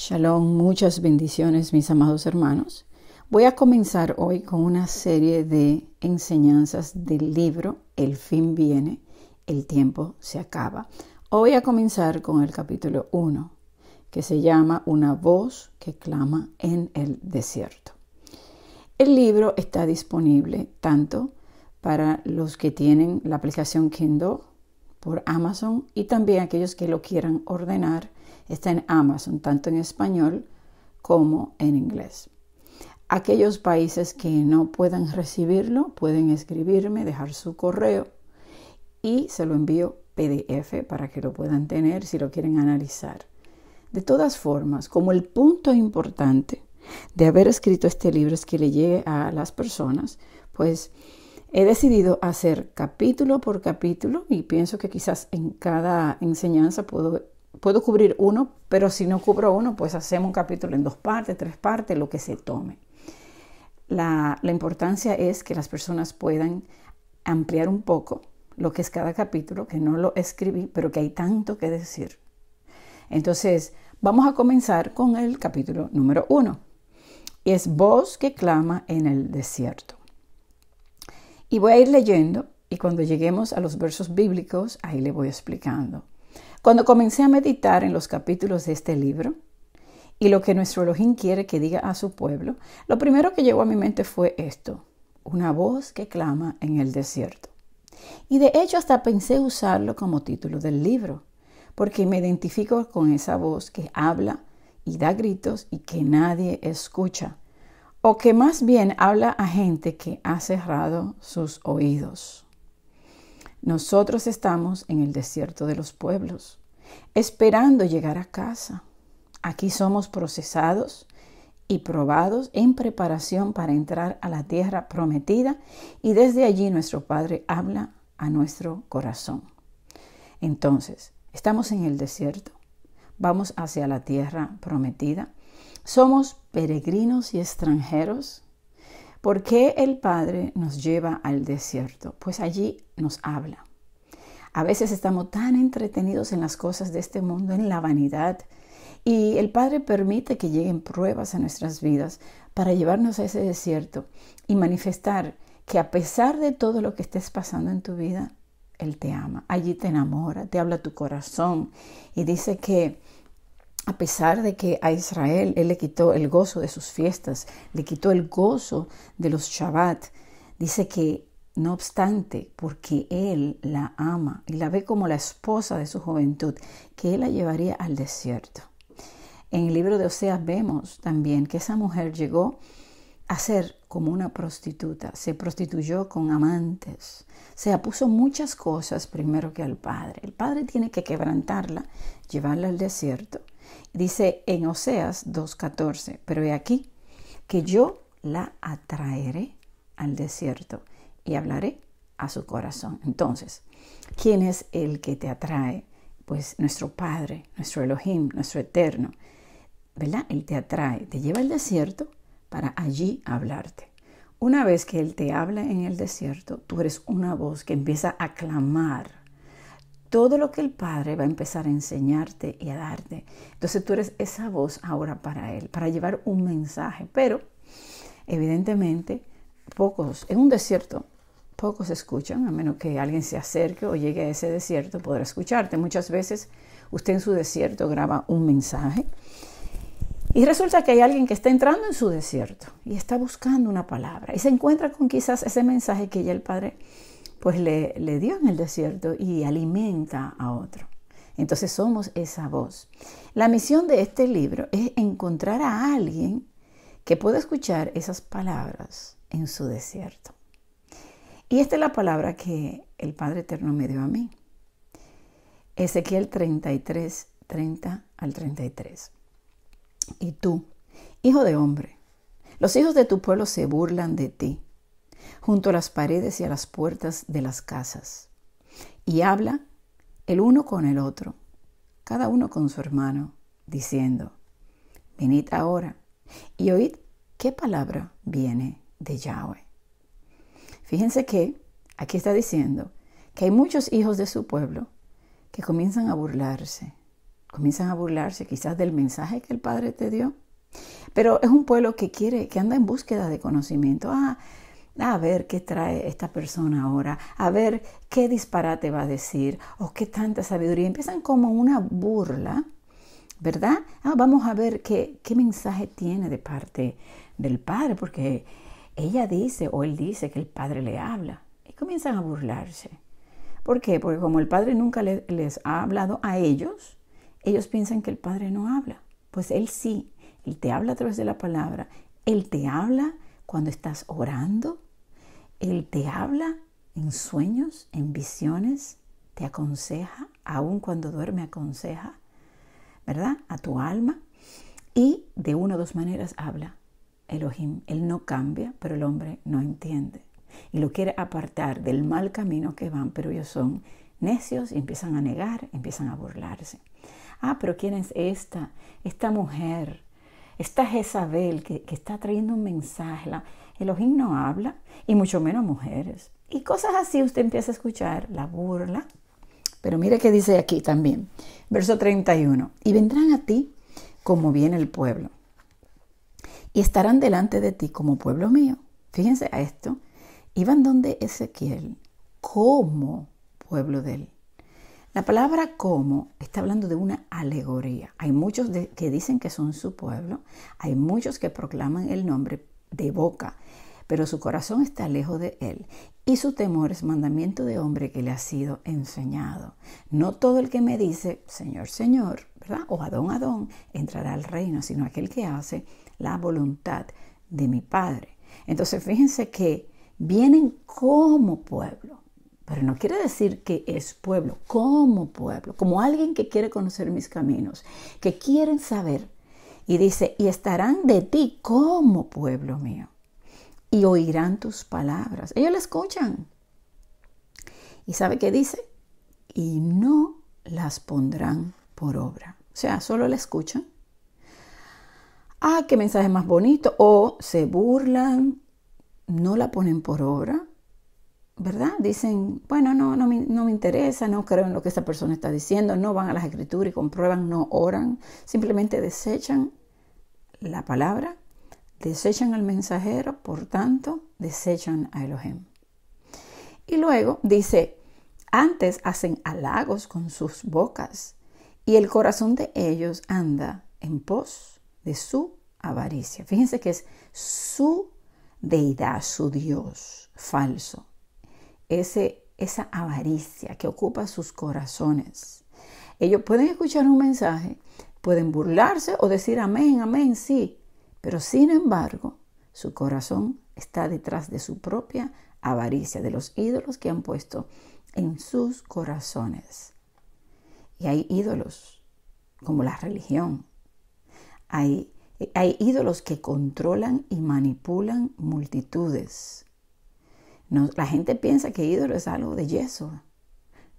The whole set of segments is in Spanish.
Shalom, muchas bendiciones mis amados hermanos. Voy a comenzar hoy con una serie de enseñanzas del libro El fin viene, el tiempo se acaba. Hoy voy a comenzar con el capítulo 1, que se llama Una voz que clama en el desierto. El libro está disponible tanto para los que tienen la aplicación Kindle por Amazon y también aquellos que lo quieran ordenar está en Amazon, tanto en español como en inglés. Aquellos países que no puedan recibirlo pueden escribirme, dejar su correo y se lo envío PDF para que lo puedan tener si lo quieren analizar. De todas formas, como el punto importante de haber escrito este libro es que le llegue a las personas, pues he decidido hacer capítulo por capítulo y pienso que quizás en cada enseñanza puedo puedo cubrir uno, pero si no cubro uno, pues hacemos un capítulo en dos partes, tres partes, lo que se tome. La, importancia es que las personas puedan ampliar un poco lo que es cada capítulo, que no lo escribí, pero que hay tanto que decir. Entonces, vamos a comenzar con el capítulo número uno. es voz que clama en el desierto. Y voy a ir leyendo y cuando lleguemos a los versos bíblicos, ahí le voy explicando. Cuando comencé a meditar en los capítulos de este libro y lo que nuestro Elohim quiere que diga a su pueblo, lo primero que llegó a mi mente fue esto, una voz que clama en el desierto. Y de hecho hasta pensé usarlo como título del libro, porque me identifico con esa voz que habla y da gritos y que nadie escucha, o que más bien habla a gente que ha cerrado sus oídos. Nosotros estamos en el desierto de los pueblos, esperando llegar a casa. Aquí somos procesados y probados en preparación para entrar a la tierra prometida y desde allí nuestro Padre habla a nuestro corazón. Entonces, estamos en el desierto, vamos hacia la tierra prometida, somos peregrinos y extranjeros ¿Por qué el Padre nos lleva al desierto? Pues allí nos habla. A veces estamos tan entretenidos en las cosas de este mundo, en la vanidad, y el Padre permite que lleguen pruebas a nuestras vidas para llevarnos a ese desierto y manifestar que a pesar de todo lo que estés pasando en tu vida, Él te ama. Allí te enamora, te habla tu corazón y dice que a pesar de que a Israel él le quitó el gozo de sus fiestas, le quitó el gozo de los Shabbat, dice que no obstante, porque él la ama y la ve como la esposa de su juventud, que él la llevaría al desierto. En el libro de Oseas vemos también que esa mujer llegó a ser como una prostituta, se prostituyó con amantes, se apuso muchas cosas primero que al padre. El padre tiene que quebrantarla, llevarla al desierto Dice en Oseas 2.14, pero he aquí que yo la atraeré al desierto y hablaré a su corazón. Entonces, ¿quién es el que te atrae? Pues nuestro Padre, nuestro Elohim, nuestro Eterno. ¿Verdad? Él te atrae, te lleva al desierto para allí hablarte. Una vez que Él te habla en el desierto, tú eres una voz que empieza a clamar todo lo que el Padre va a empezar a enseñarte y a darte. Entonces tú eres esa voz ahora para Él, para llevar un mensaje. Pero, evidentemente, pocos, en un desierto, pocos escuchan, a menos que alguien se acerque o llegue a ese desierto, podrá escucharte. Muchas veces usted en su desierto graba un mensaje. Y resulta que hay alguien que está entrando en su desierto y está buscando una palabra y se encuentra con quizás ese mensaje que ya el Padre pues le, le dio en el desierto y alimenta a otro. Entonces somos esa voz. La misión de este libro es encontrar a alguien que pueda escuchar esas palabras en su desierto. Y esta es la palabra que el Padre Eterno me dio a mí. Ezequiel 33, 30 al 33. Y tú, hijo de hombre, los hijos de tu pueblo se burlan de ti junto a las paredes y a las puertas de las casas, y habla el uno con el otro, cada uno con su hermano, diciendo, venid ahora y oíd qué palabra viene de Yahweh. Fíjense que aquí está diciendo que hay muchos hijos de su pueblo que comienzan a burlarse, comienzan a burlarse quizás del mensaje que el Padre te dio, pero es un pueblo que quiere, que anda en búsqueda de conocimiento. Ah, a ver qué trae esta persona ahora, a ver qué disparate va a decir o qué tanta sabiduría. Empiezan como una burla, ¿verdad? Ah, vamos a ver qué, mensaje tiene de parte del padre, porque ella dice o él dice que el padre le habla y comienzan a burlarse. ¿Por qué? Porque como el padre nunca les ha hablado a ellos, ellos piensan que el padre no habla. Pues él sí, él te habla a través de la palabra, él te habla cuando estás orando, él te habla en sueños, en visiones, te aconseja, aun cuando duerme aconseja, ¿verdad? A tu alma. Y de una o dos maneras habla Elohim. Él no cambia, pero el hombre no entiende. Y lo quiere apartar del mal camino que van, pero ellos son necios y empiezan a negar, empiezan a burlarse. Ah, pero ¿quién es esta? Esta mujer, esta Jezabel que, que está trayendo un mensaje. Elohim no habla, y mucho menos mujeres. Y cosas así usted empieza a escuchar, la burla. Pero mire qué dice aquí también, verso 31, y vendrán a ti como viene el pueblo, y estarán delante de ti como pueblo mío. Fíjense a esto, iban donde Ezequiel, como pueblo de él. La palabra como está hablando de una alegoría. Hay muchos que dicen que son su pueblo, hay muchos que proclaman el nombre, de boca, pero su corazón está lejos de él, y su temor es mandamiento de hombre que le ha sido enseñado. No todo el que me dice, Señor, Señor, ¿verdad? O Adón, Adón, entrará al reino, sino aquel que hace la voluntad de mi Padre. Entonces, fíjense que vienen como pueblo, pero no quiere decir que es pueblo, como pueblo, como alguien que quiere conocer mis caminos, que quieren saber y dice, y estarán de ti como pueblo mío. Y oirán tus palabras. Ellos la escuchan. ¿Y sabe qué dice? Y no las pondrán por obra. O sea, solo la escuchan. Ah, qué mensaje más bonito. O se burlan, no la ponen por obra. ¿verdad? Dicen, bueno, no, no me, no, me, interesa, no creo en lo que esta persona está diciendo, no van a las escrituras y comprueban, no oran, simplemente desechan la palabra, desechan al mensajero, por tanto, desechan a Elohim. Y luego dice, antes hacen halagos con sus bocas y el corazón de ellos anda en pos de su avaricia. Fíjense que es su deidad, su Dios falso. Ese, esa avaricia que ocupa sus corazones. Ellos pueden escuchar un mensaje, Pueden burlarse o decir amén, amén, sí, pero sin embargo, su corazón está detrás de su propia avaricia, de los ídolos que han puesto en sus corazones. Y hay ídolos como la religión. Hay, ídolos que controlan y manipulan multitudes. la gente piensa que ídolo es algo de yeso.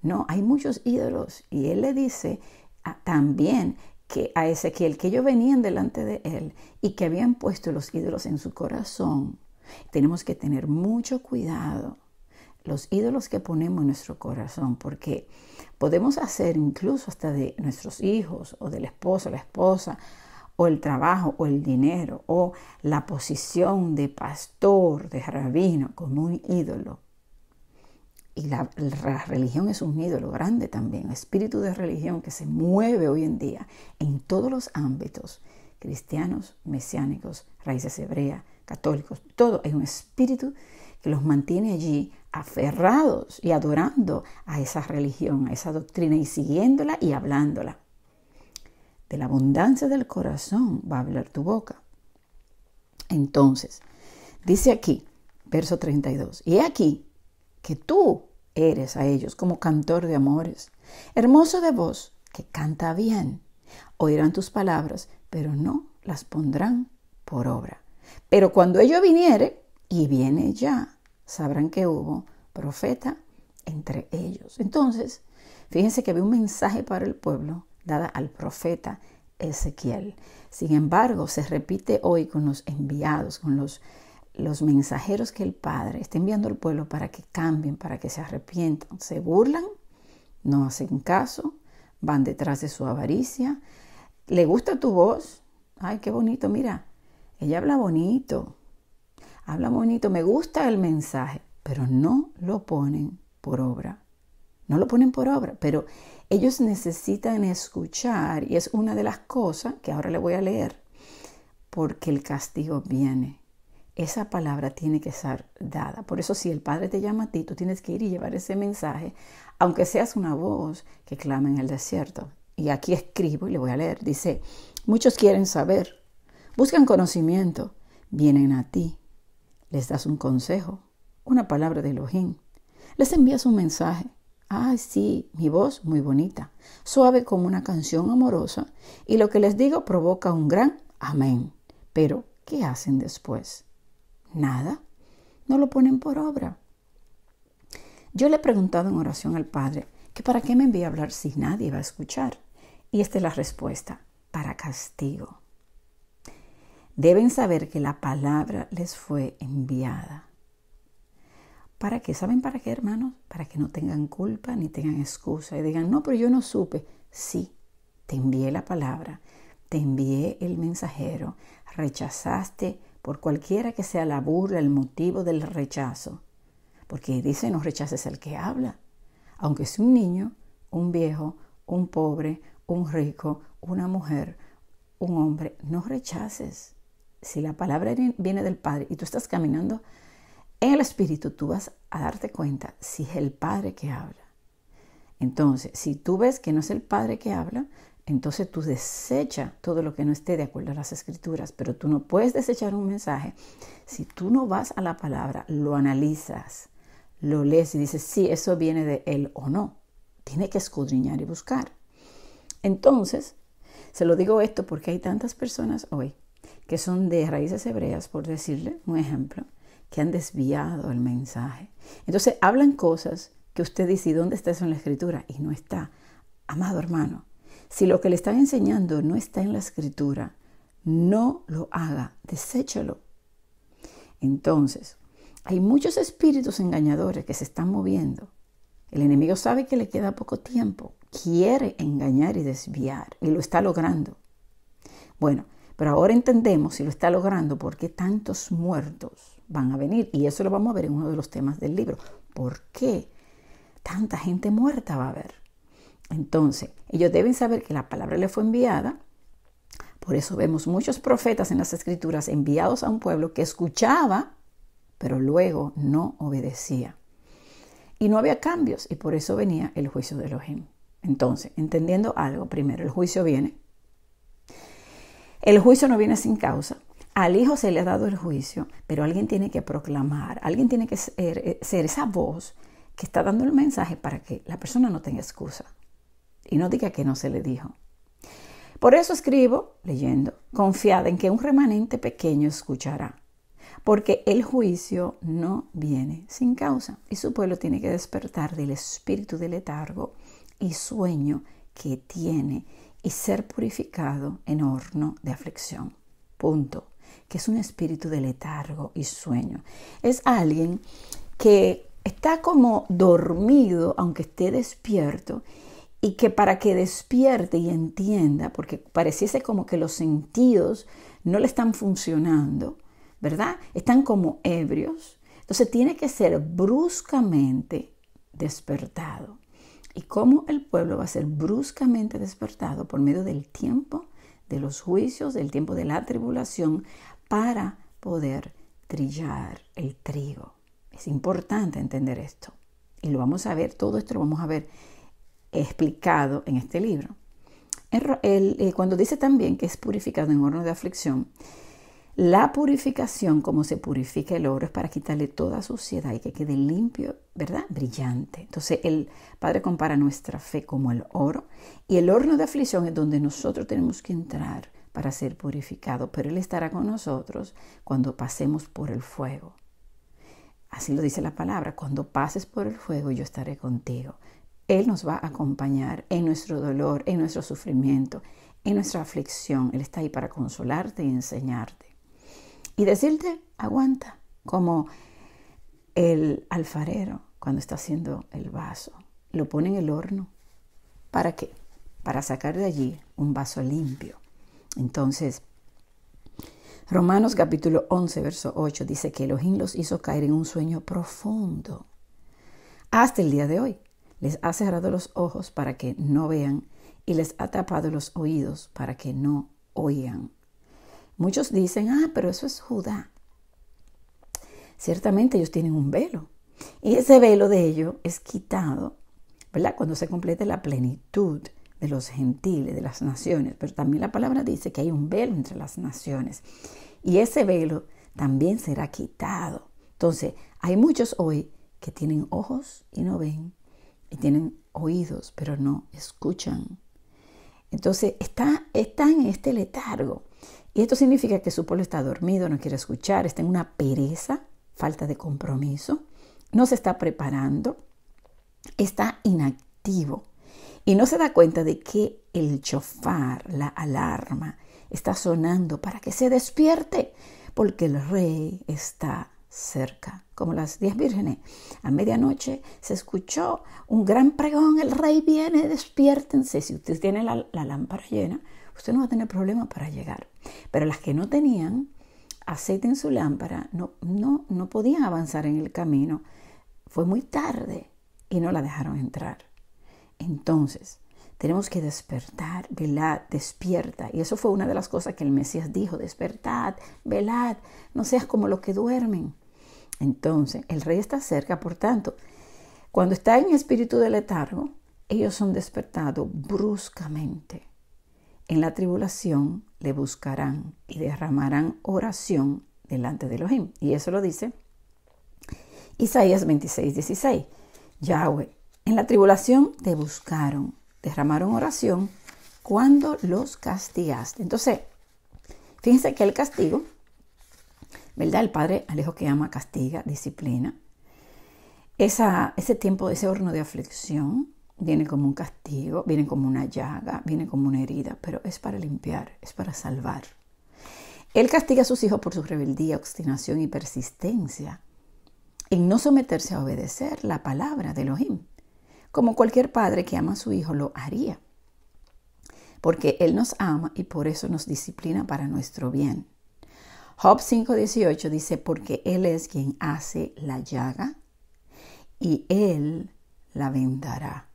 No, hay muchos ídolos. Y él le dice ah, también que a Ezequiel, que ellos venían delante de él y que habían puesto los ídolos en su corazón. Tenemos que tener mucho cuidado los ídolos que ponemos en nuestro corazón, porque podemos hacer incluso hasta de nuestros hijos o del esposo, la esposa, o el trabajo, o el dinero, o la posición de pastor, de rabino, como un ídolo y la, religión es un ídolo grande también, espíritu de religión que se mueve hoy en día en todos los ámbitos, cristianos, mesiánicos, raíces hebreas, católicos, todo, es un espíritu que los mantiene allí aferrados y adorando a esa religión, a esa doctrina y siguiéndola y hablándola. De la abundancia del corazón va a hablar tu boca. Entonces, dice aquí, verso 32, y aquí que tú eres a ellos como cantor de amores. Hermoso de voz, que canta bien. Oirán tus palabras, pero no las pondrán por obra. Pero cuando ello viniere, y viene ya, sabrán que hubo profeta entre ellos. Entonces, fíjense que había un mensaje para el pueblo dada al profeta Ezequiel. Sin embargo, se repite hoy con los enviados, con los los mensajeros que el Padre está enviando al pueblo para que cambien, para que se arrepientan, se burlan, no hacen caso, van detrás de su avaricia. ¿Le gusta tu voz? Ay, qué bonito, mira, ella habla bonito, habla bonito, me gusta el mensaje, pero no lo ponen por obra. No lo ponen por obra, pero ellos necesitan escuchar y es una de las cosas que ahora le voy a leer, porque el castigo viene esa palabra tiene que ser dada. Por eso si el Padre te llama a ti, tú tienes que ir y llevar ese mensaje, aunque seas una voz que clama en el desierto. Y aquí escribo y le voy a leer. Dice, muchos quieren saber, buscan conocimiento, vienen a ti, les das un consejo, una palabra de Elohim, les envías un mensaje. Ah, sí, mi voz muy bonita, suave como una canción amorosa, y lo que les digo provoca un gran amén. Pero, ¿qué hacen después? Nada. No lo ponen por obra. Yo le he preguntado en oración al Padre que para qué me envía a hablar si nadie va a escuchar. Y esta es la respuesta, para castigo. Deben saber que la palabra les fue enviada. ¿Para qué? ¿Saben para qué, hermanos? Para que no tengan culpa ni tengan excusa y digan, no, pero yo no supe. Sí, te envié la palabra, te envié el mensajero, rechazaste por cualquiera que sea la burla, el motivo del rechazo. Porque dice no rechaces al que habla, aunque sea un niño, un viejo, un pobre, un rico, una mujer, un hombre, no rechaces. Si la palabra viene del Padre y tú estás caminando en el Espíritu, tú vas a darte cuenta si es el Padre que habla. Entonces, si tú ves que no es el Padre que habla, entonces tú desecha todo lo que no esté de acuerdo a las escrituras, pero tú no puedes desechar un mensaje si tú no vas a la palabra, lo analizas, lo lees y dices sí, eso viene de él o no. Tiene que escudriñar y buscar. Entonces, se lo digo esto porque hay tantas personas hoy que son de raíces hebreas, por decirle un ejemplo, que han desviado el mensaje. Entonces hablan cosas que usted dice, ¿y dónde está eso en la escritura? Y no está. Amado hermano, si lo que le están enseñando no está en la escritura, no lo haga, deséchalo. Entonces, hay muchos espíritus engañadores que se están moviendo. El enemigo sabe que le queda poco tiempo, quiere engañar y desviar, y lo está logrando. Bueno, pero ahora entendemos si lo está logrando, por qué tantos muertos van a venir. Y eso lo vamos a ver en uno de los temas del libro. ¿Por qué tanta gente muerta va a haber? Entonces, ellos deben saber que la palabra le fue enviada. Por eso vemos muchos profetas en las escrituras enviados a un pueblo que escuchaba, pero luego no obedecía. Y no había cambios, y por eso venía el juicio de Elohim. Entonces, entendiendo algo, primero, el juicio viene. El juicio no viene sin causa. Al Hijo se le ha dado el juicio, pero alguien tiene que proclamar, alguien tiene que ser, eh, ser esa voz que está dando el mensaje para que la persona no tenga excusa. Y no diga que no se le dijo. Por eso escribo, leyendo, confiada en que un remanente pequeño escuchará, porque el juicio no viene sin causa y su pueblo tiene que despertar del espíritu de letargo y sueño que tiene y ser purificado en horno de aflicción. Punto. Que es un espíritu de letargo y sueño. Es alguien que está como dormido aunque esté despierto y que para que despierte y entienda, porque pareciese como que los sentidos no le están funcionando, ¿verdad? Están como ebrios. Entonces tiene que ser bruscamente despertado. ¿Y cómo el pueblo va a ser bruscamente despertado? Por medio del tiempo, de los juicios, del tiempo de la tribulación, para poder trillar el trigo. Es importante entender esto. Y lo vamos a ver, todo esto lo vamos a ver explicado en este libro. Eh, cuando dice también que es purificado en horno de aflicción, la purificación, como se purifica el oro, es para quitarle toda suciedad y que quede limpio, ¿verdad? Brillante. Entonces el Padre compara nuestra fe como el oro y el horno de aflicción es donde nosotros tenemos que entrar para ser purificado, pero Él estará con nosotros cuando pasemos por el fuego. Así lo dice la palabra, cuando pases por el fuego yo estaré contigo. Él nos va a acompañar en nuestro dolor, en nuestro sufrimiento, en nuestra aflicción. Él está ahí para consolarte y enseñarte. Y decirte, aguanta, como el alfarero cuando está haciendo el vaso. Lo pone en el horno. ¿Para qué? Para sacar de allí un vaso limpio. Entonces, Romanos capítulo 11, verso 8 dice que Elohim los hizo caer en un sueño profundo hasta el día de hoy les ha cerrado los ojos para que no vean y les ha tapado los oídos para que no oigan. Muchos dicen, ah, pero eso es Judá. Ciertamente ellos tienen un velo y ese velo de ellos es quitado, ¿verdad? Cuando se complete la plenitud de los gentiles, de las naciones, pero también la palabra dice que hay un velo entre las naciones y ese velo también será quitado. Entonces, hay muchos hoy que tienen ojos y no ven, y tienen oídos, pero no escuchan. Entonces está, está en este letargo. Y esto significa que su pueblo está dormido, no quiere escuchar, está en una pereza, falta de compromiso, no se está preparando, está inactivo y no se da cuenta de que el chofar, la alarma, está sonando para que se despierte, porque el rey está cerca, como las diez vírgenes. A medianoche se escuchó un gran pregón, el rey viene, despiértense. Si usted tiene la, lámpara llena, usted no va a tener problema para llegar. Pero las que no tenían aceite en su lámpara no, no, no podían avanzar en el camino. Fue muy tarde y no la dejaron entrar. Entonces, tenemos que despertar, velad, despierta. Y eso fue una de las cosas que el Mesías dijo, despertad, velad, no seas como los que duermen. Entonces, el rey está cerca, por tanto, cuando está en espíritu de letargo, ellos son despertados bruscamente. En la tribulación le buscarán y derramarán oración delante de Elohim. Y eso lo dice Isaías 26, 16. Yahweh, en la tribulación te buscaron derramaron oración cuando los castigaste. Entonces, fíjense que el castigo, ¿verdad? El padre Alejo que ama castiga, disciplina. ese tiempo, ese horno de aflicción, viene como un castigo, viene como una llaga, viene como una herida, pero es para limpiar, es para salvar. Él castiga a sus hijos por su rebeldía, obstinación y persistencia en no someterse a obedecer la palabra de Elohim como cualquier padre que ama a su hijo lo haría. Porque Él nos ama y por eso nos disciplina para nuestro bien. Job 5:18 dice, porque Él es quien hace la llaga y Él la vendará.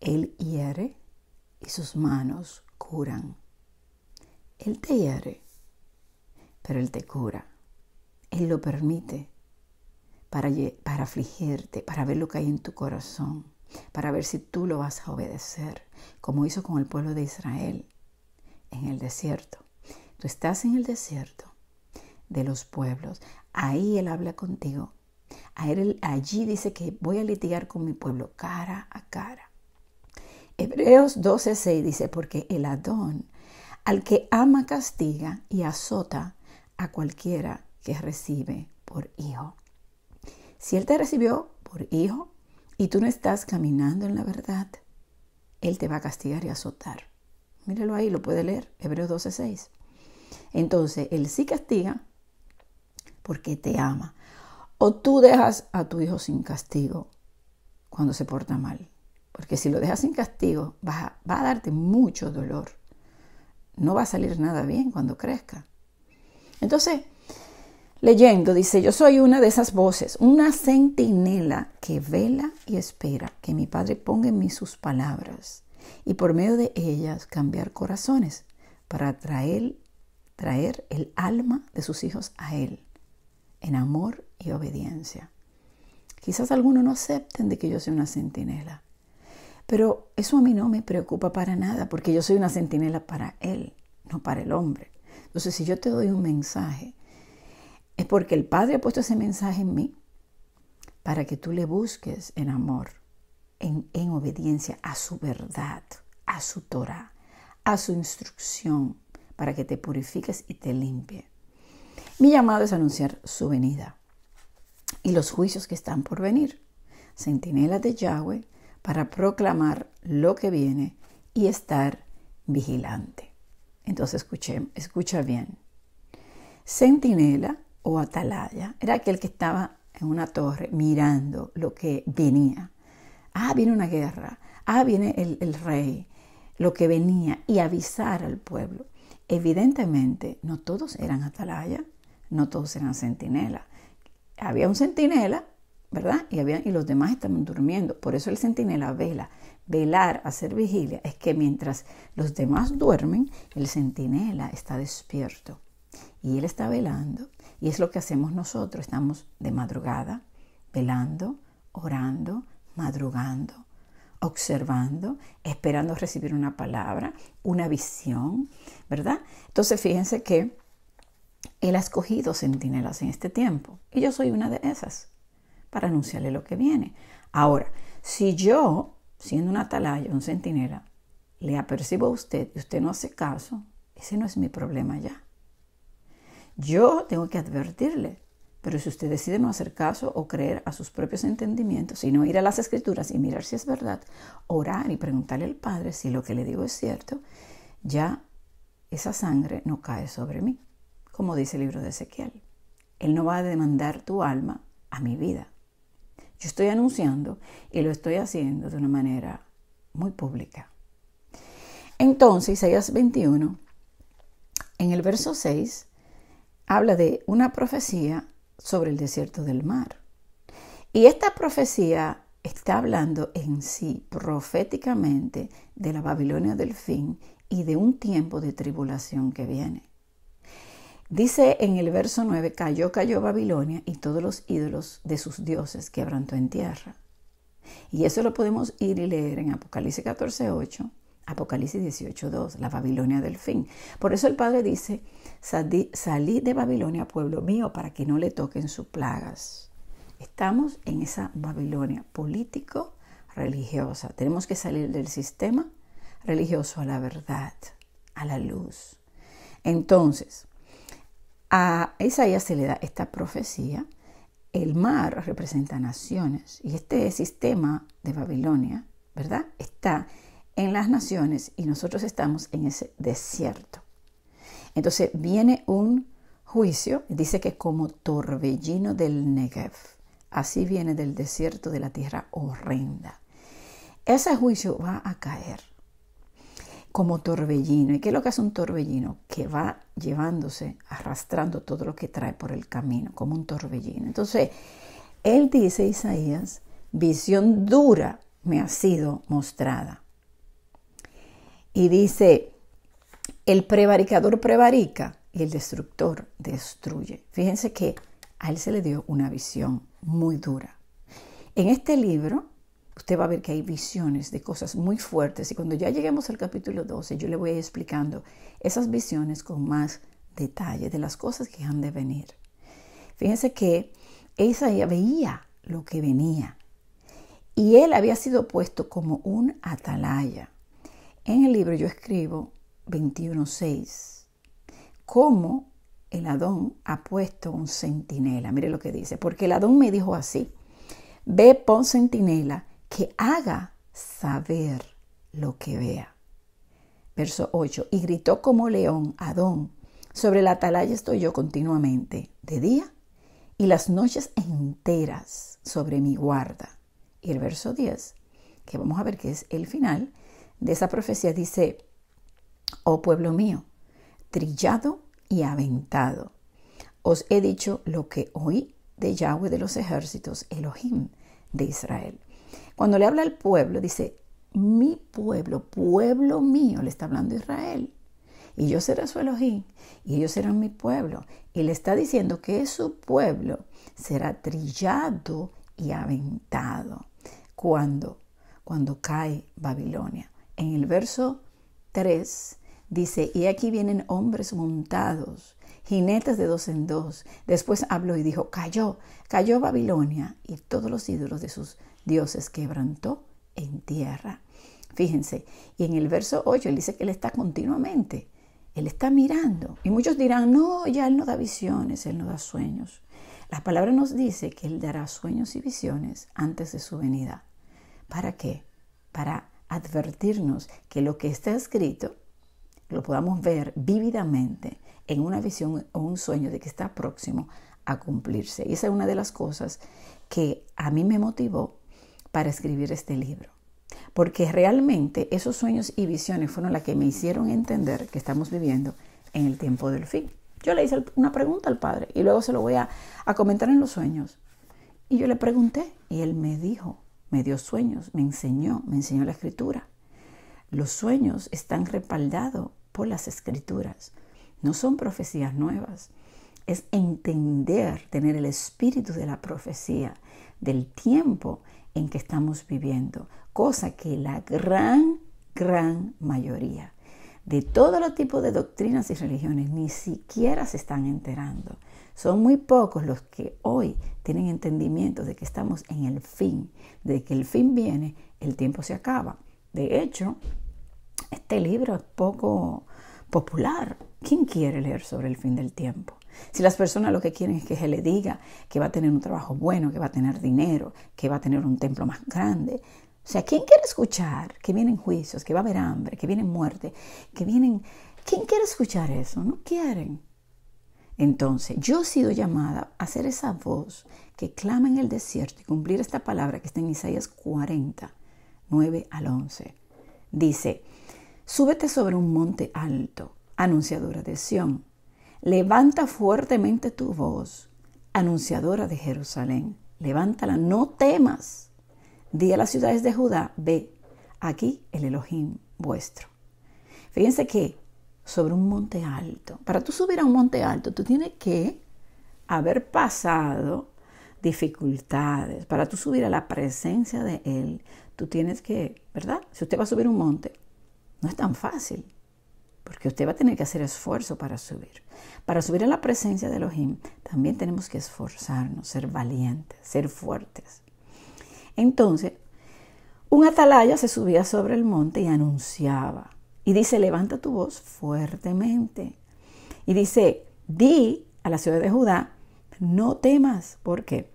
Él hiere y sus manos curan. Él te hiere, pero Él te cura. Él lo permite para, para afligirte, para ver lo que hay en tu corazón para ver si tú lo vas a obedecer, como hizo con el pueblo de Israel en el desierto. Tú estás en el desierto de los pueblos. Ahí Él habla contigo. allí dice que voy a litigar con mi pueblo cara a cara. Hebreos 12:6 dice, porque el Adón, al que ama, castiga y azota a cualquiera que recibe por hijo. Si Él te recibió por hijo, y tú no estás caminando en la verdad, Él te va a castigar y azotar. Míralo ahí, lo puede leer, Hebreos 12:6. Entonces, Él sí castiga porque te ama. O tú dejas a tu hijo sin castigo cuando se porta mal. Porque si lo dejas sin castigo, va a, va a darte mucho dolor. No va a salir nada bien cuando crezca. Entonces, leyendo, dice, yo soy una de esas voces, una centinela que vela y espera que mi Padre ponga en mí sus palabras y por medio de ellas cambiar corazones para traer, traer el alma de sus hijos a Él en amor y obediencia. Quizás algunos no acepten de que yo soy una centinela, pero eso a mí no me preocupa para nada, porque yo soy una centinela para Él, no para el hombre. Entonces, si yo te doy un mensaje, es porque el Padre ha puesto ese mensaje en mí para que tú le busques en amor, en, obediencia a su verdad, a su Torah, a su instrucción, para que te purifiques y te limpie. Mi llamado es anunciar su venida y los juicios que están por venir. Sentinela de Yahweh para proclamar lo que viene y estar vigilante. Entonces escucha bien. Centinela o atalaya, era aquel que estaba en una torre mirando lo que venía. Ah, viene una guerra, ah, viene el, rey, lo que venía y avisar al pueblo. Evidentemente, no todos eran atalaya, no todos eran centinela. Había un centinela, ¿verdad? Y, y los demás estaban durmiendo. Por eso el centinela vela. Velar, hacer vigilia, es que mientras los demás duermen, el centinela está despierto. Y él está velando y es lo que hacemos nosotros. Estamos de madrugada, velando, orando, madrugando, observando, esperando recibir una palabra, una visión, ¿verdad? Entonces fíjense que Él ha escogido centinelas en este tiempo. Y yo soy una de esas para anunciarle lo que viene. Ahora, si yo, siendo un atalaya, un centinela, le apercibo a usted y usted no hace caso, ese no es mi problema ya. Yo tengo que advertirle, pero si usted decide no hacer caso o creer a sus propios entendimientos, sino ir a las escrituras y mirar si es verdad, orar y preguntarle al Padre si lo que le digo es cierto, ya esa sangre no cae sobre mí, como dice el libro de Ezequiel. Él no va a demandar tu alma a mi vida. Yo estoy anunciando y lo estoy haciendo de una manera muy pública. Entonces, Isaías 21, en el verso 6, habla de una profecía sobre el desierto del mar. Y esta profecía está hablando en sí proféticamente de la Babilonia del fin y de un tiempo de tribulación que viene. Dice en el verso 9, cayó, cayó Babilonia y todos los ídolos de sus dioses quebrantó en tierra. Y eso lo podemos ir y leer en Apocalipsis 14, 8, Apocalipsis 18.2, la Babilonia del fin. Por eso el Padre dice, salí de Babilonia, pueblo mío, para que no le toquen sus plagas. Estamos en esa Babilonia político, religiosa. Tenemos que salir del sistema religioso a la verdad, a la luz. Entonces, a Isaías se le da esta profecía. El mar representa naciones y este sistema de Babilonia, ¿verdad? Está en las naciones y nosotros estamos en ese desierto. Entonces viene un juicio, dice que como torbellino del Negev, así viene del desierto de la tierra horrenda. Ese juicio va a caer como torbellino. ¿Y qué es lo que hace un torbellino? Que va llevándose, arrastrando todo lo que trae por el camino, como un torbellino. Entonces, él dice, Isaías, visión dura me ha sido mostrada y dice, el prevaricador prevarica y el destructor destruye. Fíjense que a él se le dio una visión muy dura. En este libro, usted va a ver que hay visiones de cosas muy fuertes y cuando ya lleguemos al capítulo 12, yo le voy a explicando esas visiones con más detalle de las cosas que han de venir. Fíjense que Isaías veía lo que venía y él había sido puesto como un atalaya en el libro yo escribo 21.6, cómo el Adón ha puesto un centinela. Mire lo que dice, porque el Adón me dijo así, ve, pon centinela, que haga saber lo que vea. Verso 8, y gritó como león, Adón, sobre la atalaya estoy yo continuamente, de día y las noches enteras sobre mi guarda. Y el verso 10, que vamos a ver que es el final, de esa profecía dice, oh pueblo mío, trillado y aventado, os he dicho lo que oí de Yahweh de los ejércitos, Elohim de Israel. Cuando le habla al pueblo, dice, mi pueblo, pueblo mío, le está hablando Israel. Y yo seré su Elohim, y ellos serán mi pueblo. Y le está diciendo que su pueblo será trillado y aventado. cuando Cuando cae Babilonia en el verso 3 dice, y aquí vienen hombres montados, jinetes de dos en dos. Después habló y dijo, cayó, cayó Babilonia y todos los ídolos de sus dioses quebrantó en tierra. Fíjense, y en el verso 8 él dice que él está continuamente, él está mirando. Y muchos dirán, no, ya él no da visiones, él no da sueños. La palabra nos dice que él dará sueños y visiones antes de su venida. ¿Para qué? Para advertirnos que lo que está escrito lo podamos ver vívidamente en una visión o un sueño de que está próximo a cumplirse. Y esa es una de las cosas que a mí me motivó para escribir este libro. Porque realmente esos sueños y visiones fueron las que me hicieron entender que estamos viviendo en el tiempo del fin. Yo le hice una pregunta al padre y luego se lo voy a, comentar en los sueños. Y yo le pregunté y él me dijo, me dio sueños, me enseñó, me enseñó la escritura. Los sueños están respaldados por las escrituras, no son profecías nuevas, es entender, tener el espíritu de la profecía, del tiempo en que estamos viviendo, cosa que la gran, gran mayoría de todo los de doctrinas y religiones ni siquiera se están enterando. Son muy pocos los que hoy tienen entendimiento de que estamos en el fin, de que el fin viene, el tiempo se acaba. De hecho, este libro es poco popular. ¿Quién quiere leer sobre el fin del tiempo? Si las personas lo que quieren es que se le diga que va a tener un trabajo bueno, que va a tener dinero, que va a tener un templo más grande. O sea, ¿quién quiere escuchar que vienen juicios, que va a haber hambre, que viene muerte, que vienen... ¿Quién quiere escuchar eso? No quieren. Entonces, yo he sido llamada a ser esa voz que clama en el desierto y cumplir esta palabra que está en Isaías 40, 9 al 11. Dice, súbete sobre un monte alto, anunciadora de Sión. Levanta fuertemente tu voz, anunciadora de Jerusalén. Levántala, no temas. Di a las ciudades de Judá, ve, aquí el Elohim vuestro. Fíjense que sobre un monte alto. Para tú subir a un monte alto, tú tienes que haber pasado dificultades. Para tú subir a la presencia de Él, tú tienes que, ¿verdad? Si usted va a subir un monte, no es tan fácil, porque usted va a tener que hacer esfuerzo para subir. Para subir a la presencia de Elohim, también tenemos que esforzarnos, ser valientes, ser fuertes. Entonces, un atalaya se subía sobre el monte y anunciaba y dice, levanta tu voz fuertemente. Y dice, di a la ciudad de Judá, no temas. ¿Por qué?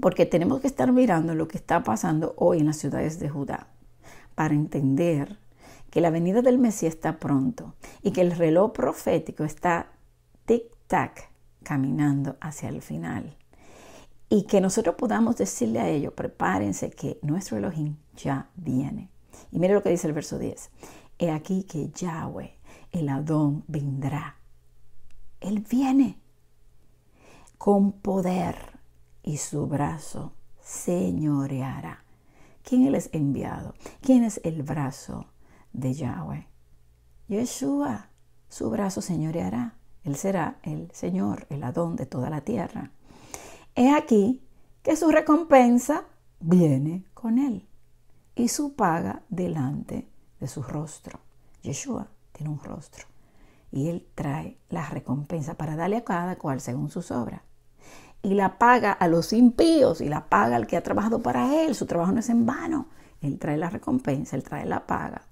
Porque tenemos que estar mirando lo que está pasando hoy en las ciudades de Judá para entender que la venida del Mesías está pronto y que el reloj profético está tic-tac caminando hacia el final. Y que nosotros podamos decirle a ellos, prepárense que nuestro Elohim ya viene. Y mire lo que dice el verso 10. He aquí que Yahweh, el Adón, vendrá. Él viene con poder y su brazo señoreará. ¿Quién él es enviado? ¿Quién es el brazo de Yahweh? Yeshua, su brazo señoreará. Él será el Señor, el Adón de toda la tierra. He aquí que su recompensa viene con él y su paga delante de de su rostro. Yeshua tiene un rostro y Él trae la recompensa para darle a cada cual según sus obras. Y la paga a los impíos y la paga al que ha trabajado para Él. Su trabajo no es en vano. Él trae la recompensa, Él trae la paga.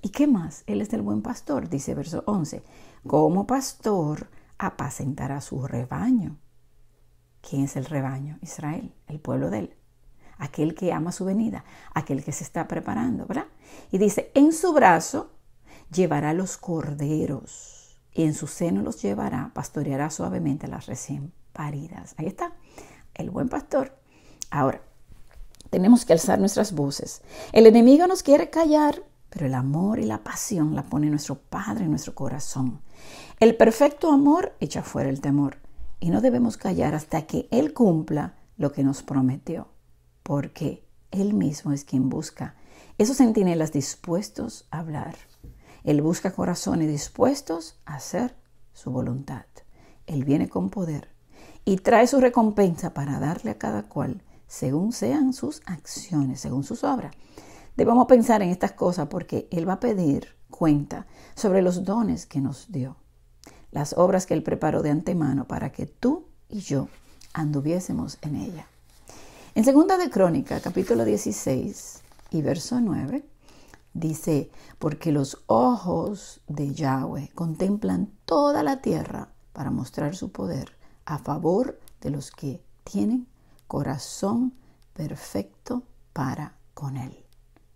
¿Y qué más? Él es el buen pastor, dice verso 11. Como pastor apacentará su rebaño. ¿Quién es el rebaño? Israel, el pueblo de él. Aquel que ama su venida, aquel que se está preparando, ¿verdad? Y dice, en su brazo llevará los corderos y en su seno los llevará, pastoreará suavemente a las recién paridas. Ahí está, el buen pastor. Ahora, tenemos que alzar nuestras voces. El enemigo nos quiere callar, pero el amor y la pasión la pone nuestro Padre en nuestro corazón. El perfecto amor echa fuera el temor y no debemos callar hasta que Él cumpla lo que nos prometió, porque Él mismo es quien busca esos sentinelas dispuestos a hablar. Él busca corazones dispuestos a hacer su voluntad. Él viene con poder y trae su recompensa para darle a cada cual según sean sus acciones, según sus obras. Debemos pensar en estas cosas porque Él va a pedir cuenta sobre los dones que nos dio, las obras que Él preparó de antemano para que tú y yo anduviésemos en ella. En Segunda de Crónica, capítulo 16, y verso 9, dice, porque los ojos de Yahweh contemplan toda la tierra para mostrar su poder a favor de los que tienen corazón perfecto para con Él.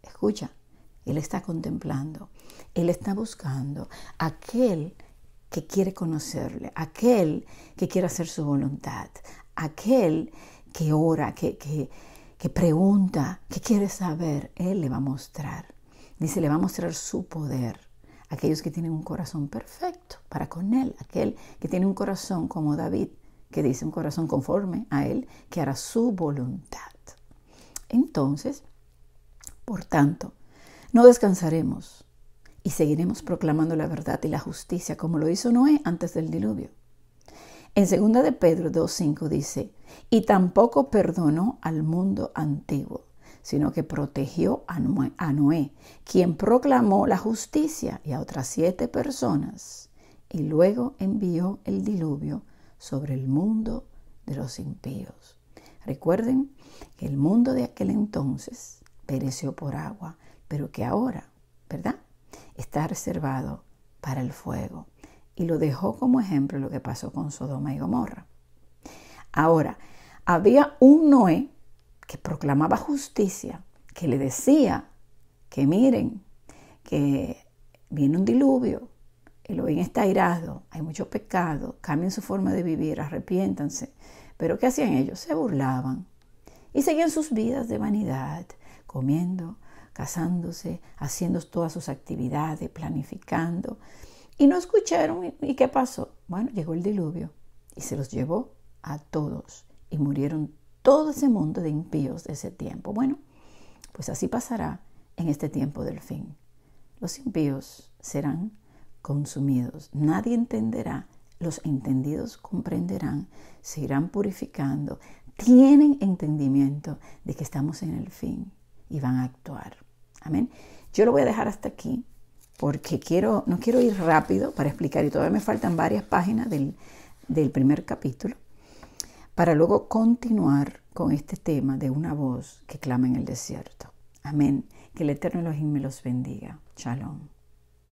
Escucha, Él está contemplando, Él está buscando aquel que quiere conocerle, aquel que quiere hacer su voluntad, aquel que ora, que, que, que pregunta, qué quiere saber, Él le va a mostrar. Dice, le va a mostrar su poder. Aquellos que tienen un corazón perfecto para con Él, aquel que tiene un corazón como David, que dice un corazón conforme a Él, que hará su voluntad. Entonces, por tanto, no descansaremos y seguiremos proclamando la verdad y la justicia como lo hizo Noé antes del diluvio. En 2 de Pedro 2.5 dice, y tampoco perdonó al mundo antiguo, sino que protegió a Noé, quien proclamó la justicia y a otras siete personas, y luego envió el diluvio sobre el mundo de los impíos. Recuerden que el mundo de aquel entonces pereció por agua, pero que ahora, ¿verdad? Está reservado para el fuego y lo dejó como ejemplo lo que pasó con Sodoma y Gomorra. Ahora, había un Noé que proclamaba justicia, que le decía que miren, que viene un diluvio, el oído está airado, hay mucho pecado, cambien su forma de vivir, arrepiéntanse. Pero ¿qué hacían ellos? Se burlaban y seguían sus vidas de vanidad, comiendo, casándose, haciendo todas sus actividades, planificando. Y no escucharon. ¿Y qué pasó? Bueno, llegó el diluvio y se los llevó a todos. Y murieron todo ese mundo de impíos de ese tiempo. Bueno, pues así pasará en este tiempo del fin. Los impíos serán consumidos. Nadie entenderá. Los entendidos comprenderán, se irán purificando, tienen entendimiento de que estamos en el fin y van a actuar. Amén. Yo lo voy a dejar hasta aquí porque quiero, no quiero ir rápido para explicar y todavía me faltan varias páginas del, del primer capítulo para luego continuar con este tema de una voz que clama en el desierto. Amén. Que el Eterno Elohim me los bendiga. Shalom.